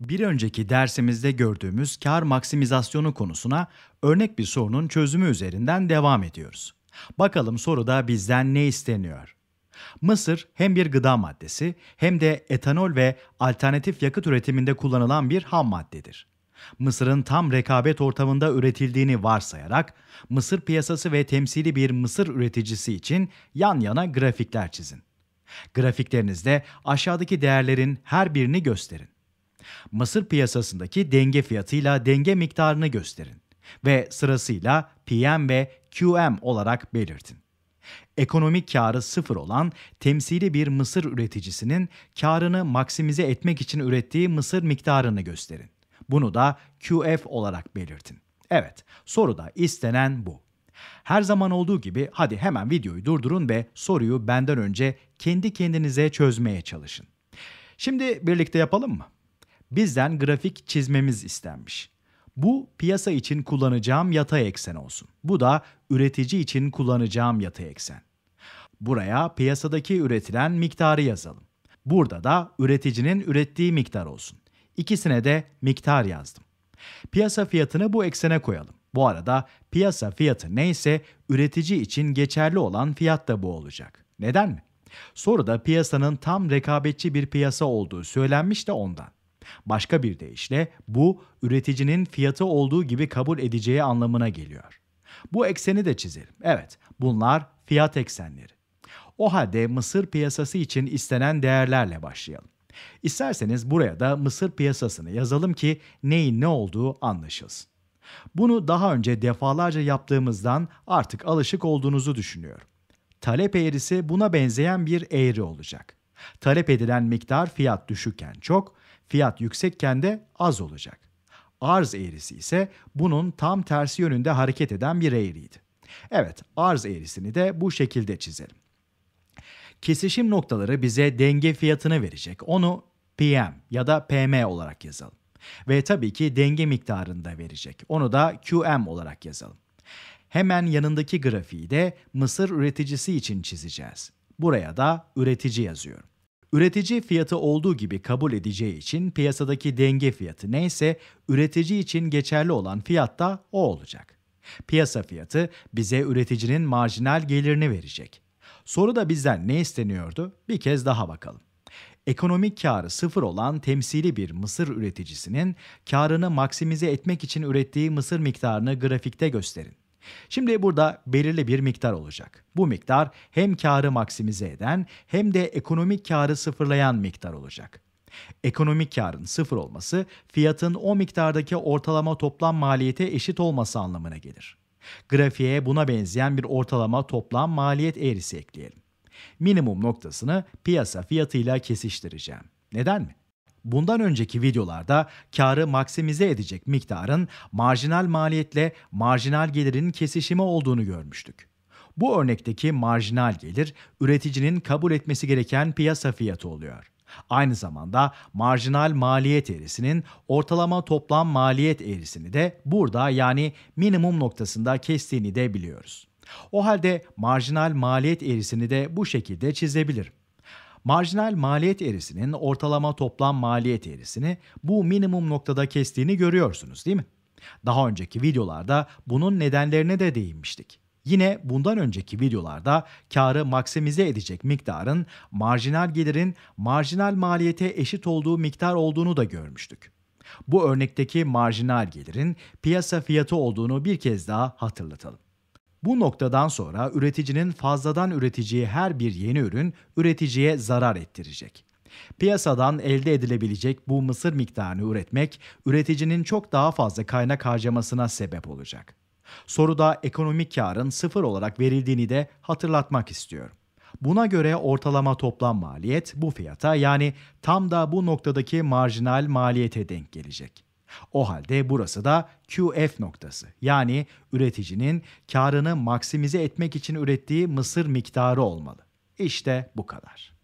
Bir önceki dersimizde gördüğümüz kar maksimizasyonu konusuna örnek bir sorunun çözümü üzerinden devam ediyoruz. Bakalım soruda bizden ne isteniyor? Mısır hem bir gıda maddesi hem de etanol ve alternatif yakıt üretiminde kullanılan bir ham maddedir. Mısır'ın tam rekabet ortamında üretildiğini varsayarak Mısır piyasası ve temsili bir Mısır üreticisi için yan yana grafikler çizin. Grafiklerinizde aşağıdaki değerlerin her birini gösterin. Mısır piyasasındaki denge fiyatıyla denge miktarını gösterin ve sırasıyla PM ve QM olarak belirtin. Ekonomik karı sıfır olan temsili bir mısır üreticisinin karını maksimize etmek için ürettiği mısır miktarını gösterin. Bunu da QF olarak belirtin. Evet, soruda istenen bu. Her zaman olduğu gibi hadi hemen videoyu durdurun ve soruyu benden önce kendi kendinize çözmeye çalışın. Şimdi birlikte yapalım mı? bizden grafik çizmemiz istenmiş. Bu piyasa için kullanacağım yatay eksen olsun. Bu da üretici için kullanacağım yatay eksen. Buraya piyasadaki üretilen miktarı yazalım. Burada da üreticinin ürettiği miktar olsun. İkisine de miktar yazdım. Piyasa fiyatını bu eksene koyalım. Bu arada piyasa fiyatı neyse üretici için geçerli olan fiyat da bu olacak. Neden mi? Soruda piyasanın tam rekabetçi bir piyasa olduğu söylenmiş de ondan. Başka bir deyişle bu üreticinin fiyatı olduğu gibi kabul edeceği anlamına geliyor. Bu ekseni de çizelim. Evet, bunlar fiyat eksenleri. O halde Mısır piyasası için istenen değerlerle başlayalım. İsterseniz buraya da Mısır piyasasını yazalım ki neyin ne olduğu anlaşılsın. Bunu daha önce defalarca yaptığımızdan artık alışık olduğunuzu düşünüyorum. Talep eğrisi buna benzeyen bir eğri olacak. Talep edilen miktar fiyat düşükken çok, Fiyat yüksekken de az olacak. Arz eğrisi ise bunun tam tersi yönünde hareket eden bir eğriydi. Evet, arz eğrisini de bu şekilde çizelim. Kesişim noktaları bize denge fiyatını verecek. Onu PM ya da PM olarak yazalım. Ve tabii ki denge miktarını da verecek. Onu da QM olarak yazalım. Hemen yanındaki grafiği de mısır üreticisi için çizeceğiz. Buraya da üretici yazıyorum. Üretici fiyatı olduğu gibi kabul edeceği için piyasadaki denge fiyatı neyse üretici için geçerli olan fiyat da o olacak. Piyasa fiyatı bize üreticinin marjinal gelirini verecek. Soru da bizden ne isteniyordu? Bir kez daha bakalım ekonomik karı sıfır olan temsili bir mısır üreticisinin karını maksimize etmek için ürettiği mısır miktarını grafikte gösterin. Şimdi burada belirli bir miktar olacak. Bu miktar hem karı maksimize eden hem de ekonomik karı sıfırlayan miktar olacak. Ekonomik karın sıfır olması fiyatın o miktardaki ortalama toplam maliyete eşit olması anlamına gelir. Grafiğe buna benzeyen bir ortalama toplam maliyet eğrisi ekleyelim. Minimum noktasını piyasa fiyatıyla kesiştireceğim. Neden mi? Bundan önceki videolarda karı maksimize edecek miktarın marjinal maliyetle marjinal gelirin kesişimi olduğunu görmüştük. Bu örnekteki marjinal gelir üreticinin kabul etmesi gereken piyasa fiyatı oluyor. Aynı zamanda marjinal maliyet eğrisinin ortalama toplam maliyet eğrisini de burada yani minimum noktasında kestiğini de biliyoruz. O halde marjinal maliyet eğrisini de bu şekilde çizebilirim. Marjinal maliyet eğrisinin ortalama toplam maliyet eğrisini bu minimum noktada kestiğini görüyorsunuz değil mi? Daha önceki videolarda bunun nedenlerine de değinmiştik. Yine bundan önceki videolarda karı maksimize edecek miktarın marjinal gelirin marjinal maliyete eşit olduğu miktar olduğunu da görmüştük. Bu örnekteki marjinal gelirin piyasa fiyatı olduğunu bir kez daha hatırlatalım. Bu noktadan sonra üreticinin fazladan üreteceği her bir yeni ürün üreticiye zarar ettirecek. Piyasadan elde edilebilecek bu mısır miktarını üretmek üreticinin çok daha fazla kaynak harcamasına sebep olacak. Soruda ekonomik karın sıfır olarak verildiğini de hatırlatmak istiyorum. Buna göre ortalama toplam maliyet bu fiyata yani tam da bu noktadaki marjinal maliyete denk gelecek. O halde burası da QF noktası. Yani üreticinin karını maksimize etmek için ürettiği mısır miktarı olmalı. İşte bu kadar.